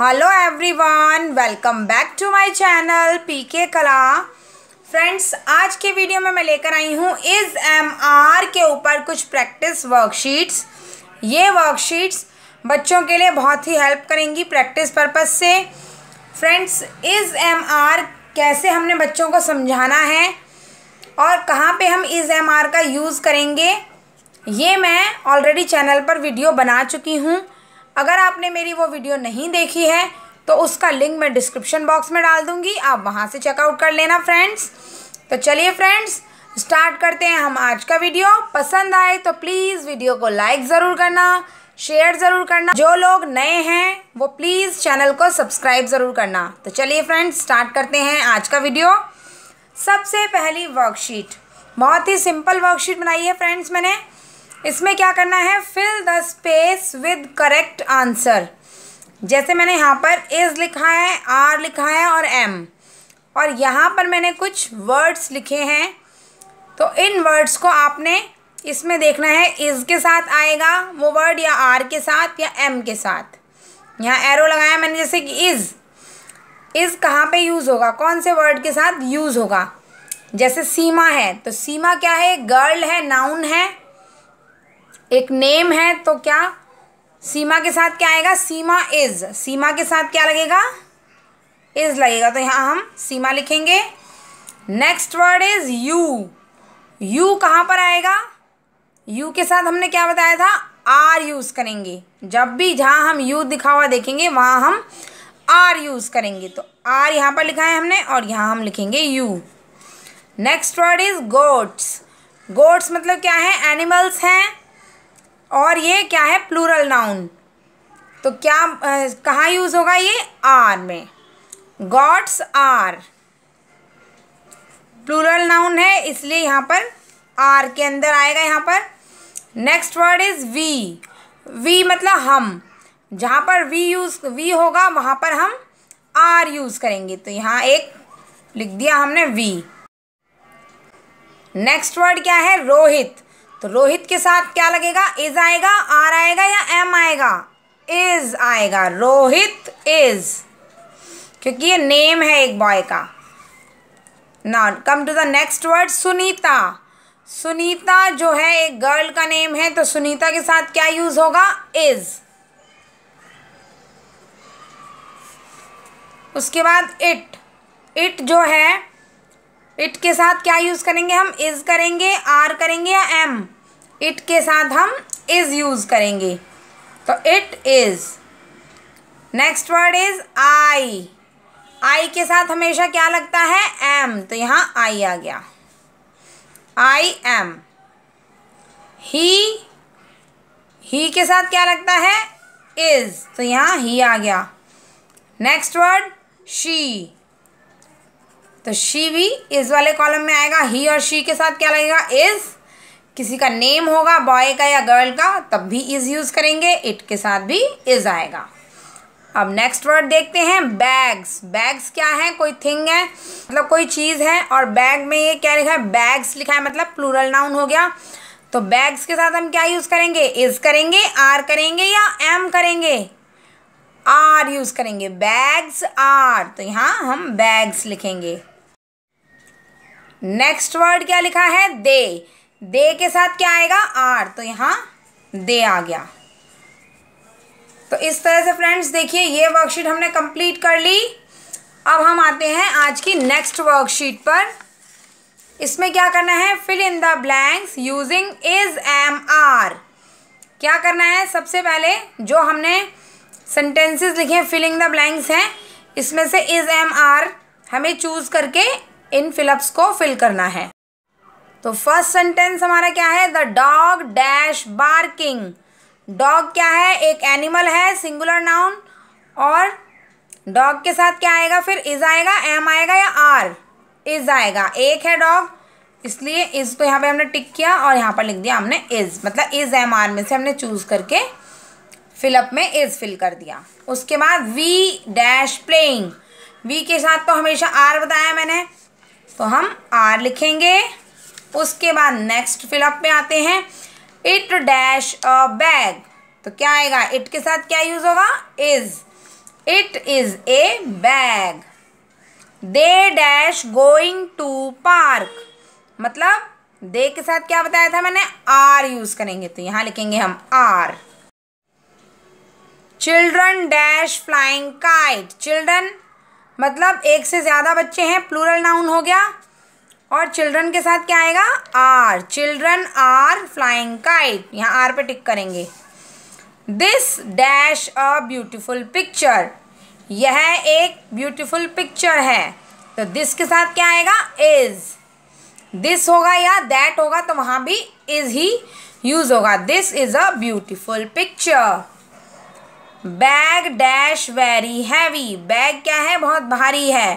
hello everyone welcome back to my channel PK कला friends आज के वीडियो में मैं लेकर आई हूँ इज एम आर के ऊपर कुछ प्रैक्टिस वर्कशीट्स ये वर्कशीट्स बच्चों के लिए बहुत ही हेल्प करेंगी प्रैक्टिस पर्पज से फ्रेंड्स इज एम आर कैसे हमने बच्चों को समझाना है और कहाँ पे हम इज एम आर का यूज़ करेंगे ये मैं ऑलरेडी चैनल पर वीडियो बना चुकी हूँ अगर आपने मेरी वो वीडियो नहीं देखी है तो उसका लिंक मैं डिस्क्रिप्शन बॉक्स में डाल दूँगी आप वहाँ से चेकआउट कर लेना फ्रेंड्स तो चलिए फ्रेंड्स स्टार्ट करते हैं हम आज का वीडियो पसंद आए तो प्लीज़ वीडियो को लाइक ज़रूर करना शेयर ज़रूर करना जो लोग नए हैं वो प्लीज़ चैनल को सब्सक्राइब ज़रूर करना तो चलिए फ्रेंड्स स्टार्ट करते हैं आज का वीडियो सबसे पहली वर्कशीट बहुत ही सिंपल वर्कशीट बनाई है फ्रेंड्स मैंने इसमें क्या करना है fill the space with correct answer जैसे मैंने यहाँ पर इज़ लिखा है आर लिखा है और एम और यहाँ पर मैंने कुछ वर्ड्स लिखे हैं तो इन वर्ड्स को आपने इसमें देखना है इज़ के साथ आएगा वो वर्ड या आर के साथ या एम के साथ यहाँ एरो लगाया मैंने जैसे कि इज़ इज़ कहाँ पे यूज़ होगा कौन से वर्ड के साथ यूज़ होगा जैसे सीमा है तो सीमा क्या है गर्ल है नाउन है एक नेम है तो क्या सीमा के साथ क्या आएगा सीमा इज सीमा के साथ क्या लगेगा इज लगेगा तो यहाँ हम सीमा लिखेंगे next word is you you कहाँ पर आएगा यू के साथ हमने क्या बताया था आर यूज़ करेंगे जब भी जहाँ हम यू दिखा हुआ देखेंगे वहाँ हम आर यूज़ करेंगे तो आर यहाँ पर लिखा है हमने और यहाँ हम लिखेंगे you next word is goats goats मतलब क्या है एनिमल्स हैं और ये क्या है प्लूरल नाउन तो क्या कहाँ यूज़ होगा ये आर में गॉड्स आर प्लूरल नाउन है इसलिए यहाँ पर आर के अंदर आएगा यहाँ पर next word is we we मतलब हम जहाँ पर वी यूज़ वी होगा वहाँ पर हम आर यूज़ करेंगे तो यहाँ एक लिख दिया हमने वी नेक्स्ट वर्ड क्या है रोहित तो रोहित के साथ क्या लगेगा इज आएगा आर आएगा या एम आएगा इज आएगा रोहित इज क्योंकि ये नेम है एक बॉय का now come to the next word Sunita Sunita जो है एक गर्ल का नेम है तो सुनीता के साथ क्या यूज होगा इज उसके बाद इट इट जो है इट के साथ क्या यूज़ करेंगे हम इज़ करेंगे आर करेंगे या एम इट के साथ हम इज़ यूज़ करेंगे तो it is next word is I I के साथ हमेशा क्या लगता है एम तो यहाँ आई आ गया आई एम ही ही के साथ क्या लगता है इज़ तो यहाँ ही आ गया नेक्स्ट वर्ड शी तो शी भी इस वाले कॉलम में आएगा ही और शी के साथ क्या लगेगा इज़ किसी का नेम होगा बॉय का या गर्ल का तब भी इज़ यूज़ करेंगे इट के साथ भी इज़ आएगा अब नेक्स्ट वर्ड देखते हैं बैग्स बैग्स क्या है कोई थिंग है मतलब कोई चीज़ है और बैग में ये क्या लिखा है बैग्स लिखा है मतलब प्लूरल नाउन हो गया तो बैग्स के साथ हम क्या यूज़ करेंगे इज़ करेंगे आर करेंगे या एम करेंगे आर यूज़ करेंगे बैग्स आर तो यहाँ हम बैग्स लिखेंगे नेक्स्ट वर्ड क्या लिखा है दे दे के साथ क्या आएगा आर तो यहाँ दे आ गया तो इस तरह से फ्रेंड्स देखिए ये वर्कशीट हमने कंप्लीट कर ली अब हम आते हैं आज की नेक्स्ट वर्कशीट पर इसमें क्या करना है fill in the blanks using is am are क्या करना है सबसे पहले जो हमने सेंटेंसेस लिखे हैं फिलिंग द ब्लैंक्स हैं इसमें से इज एम आर हमें चूज़ करके इन फिलअप्स को फिल करना है तो फर्स्ट सेंटेंस हमारा क्या है the dog dash barking dog क्या है एक एनिमल है सिंगुलर नाउन और डॉग के साथ क्या आएगा फिर इज आएगा एम आएगा या आर इज आएगा एक है डॉग इसलिए इज को यहाँ पे हमने टिक किया और यहाँ पर लिख दिया हमने इज मतलब इज एम आर में से हमने चूज करके फिलअप में इज फिल कर दिया उसके बाद वी डैश प्लेइंग वी के साथ तो हमेशा आर बताया मैंने तो हम आर लिखेंगे उसके बाद नेक्स्ट फिलअप में आते हैं इट डैश अ बैग तो क्या आएगा इट के साथ क्या यूज होगा is it is a bag they dash going to park मतलब दे के साथ क्या बताया था मैंने आर यूज करेंगे तो यहां लिखेंगे हम are children dash flying kite children मतलब एक से ज्यादा बच्चे हैं प्लूरल नाउन हो गया और चिल्ड्रन के साथ क्या आएगा are children are flying kite यहाँ आर पे टिक करेंगे this dash a beautiful picture यह एक ब्यूटिफुल पिक्चर है तो दिस के साथ क्या आएगा इज दिस होगा या दैट होगा तो वहां भी इज ही यूज होगा this is a beautiful picture bag dash very heavy bag क्या है बहुत भारी है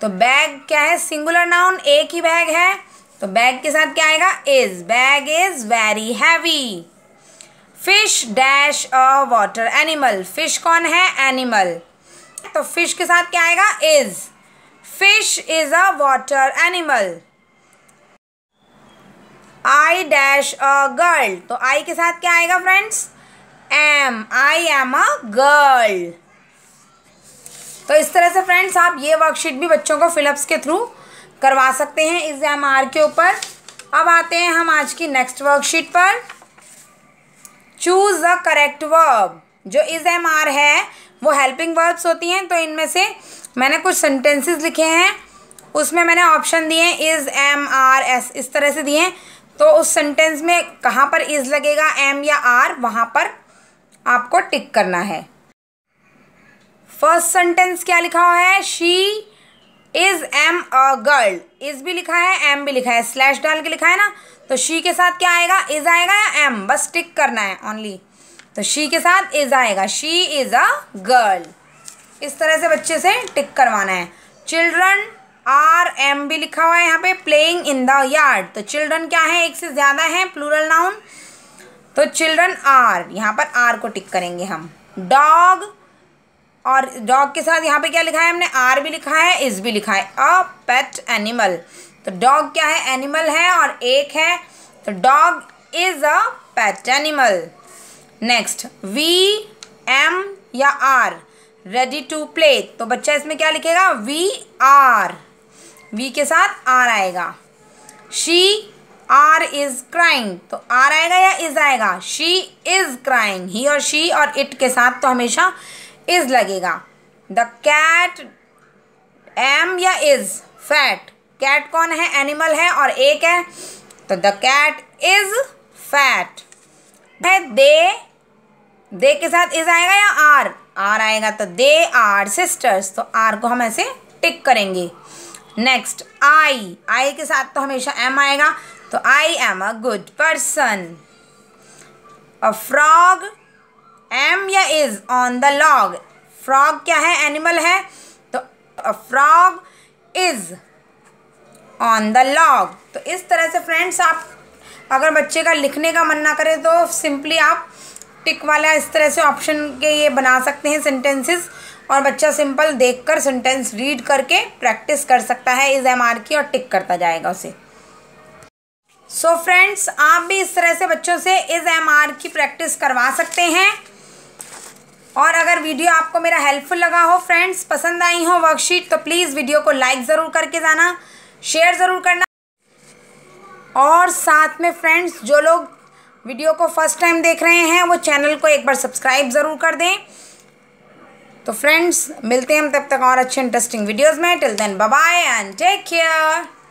तो बैग क्या है सिंगुलर नाउन एक ही बैग है तो बैग के साथ क्या आएगा is bag is very heavy fish dash a water animal fish कौन है एनिमल तो फिश के साथ क्या आएगा is fish is a water animal I dash a girl तो आई के साथ क्या आएगा friends am I am a girl तो इस तरह से फ्रेंड्स आप ये वर्कशीट भी बच्चों को फिलअप्स के थ्रू करवा सकते हैं एग्जाम आर के ऊपर अब आते हैं हम आज की नेक्स्ट वर्कशीट पर चूज़ द करेक्ट वर्ब जो इज एम आर है वो हेल्पिंग वर्ब्स होती हैं तो इनमें से मैंने कुछ सेंटेंसेस लिखे हैं उसमें मैंने ऑप्शन दिए हैं इज़ एम आर एस इस तरह से दिए हैं तो उस सेंटेंस में कहाँ पर इज़ लगेगा एम या आर वहाँ पर आपको टिक करना है फर्स्ट सेंटेंस क्या लिखा हुआ है she is am a girl is भी लिखा है एम भी लिखा है स्लैश डाल के लिखा है ना तो शी के साथ क्या आएगा इज आएगा या एम बस टिक करना है ओनली तो शी के साथ इज आएगा शी इज अ गर्ल इस तरह से बच्चे से टिक करवाना है चिल्ड्रन आर एम भी लिखा हुआ है यहाँ पे प्लेइंग इन द यार्ड तो चिल्ड्रन क्या है एक से ज़्यादा है प्लूरल नाउन तो चिल्ड्रन आर यहाँ पर आर को टिक करेंगे हम डॉग और डॉग के साथ यहाँ पे क्या लिखा है हमने आर भी लिखा है इज भी लिखा है अ पेट एनिमल तो डॉग क्या है एनिमल है और एक है तो dog is a pet animal next we am या आर रेडी टू प्ले तो बच्चा इसमें क्या लिखेगा वी आर वी के साथ आर आएगा शी आर इज क्राइंग तो आर आएगा या इज आएगा शी इज क्राइंग ही और शी और इट के साथ तो हमेशा इज लगेगा द कैट एम या इज फैट कैट कौन है एनिमल है और एक है तो द कैट इज फैट है दे दे के साथ इज आएगा या आर आर आएगा तो दे आर सिस्टर्स तो आर को हम ऐसे टिक करेंगे नेक्स्ट आई आई के साथ तो हमेशा एम आएगा तो I am a good person a frog am या is on the log frog क्या है एनिमल है तो frog is on the log तो इस तरह से फ्रेंड्स आप अगर बच्चे का लिखने का मन ना करे तो सिंपली आप टिक वाला इस तरह से ऑप्शन के ये बना सकते हैं सेंटेंसेस और बच्चा सिंपल देखकर सेंटेंस रीड करके प्रैक्टिस कर सकता है इज एम आर की और टिक करता जाएगा उसे सो so फ्रेंड्स आप भी इस तरह से बच्चों से इज एम आर की प्रैक्टिस करवा सकते हैं और अगर वीडियो आपको मेरा हेल्पफुल लगा हो फ्रेंड्स पसंद आई हो वर्कशीट तो प्लीज़ वीडियो को लाइक ज़रूर करके जाना शेयर ज़रूर करना और साथ में फ्रेंड्स जो लोग वीडियो को फर्स्ट टाइम देख रहे हैं वो चैनल को एक बार सब्सक्राइब ज़रूर कर दें तो फ्रेंड्स मिलते हैं हम तब तक और अच्छे इंटरेस्टिंग वीडियोज़ में till then bye and take care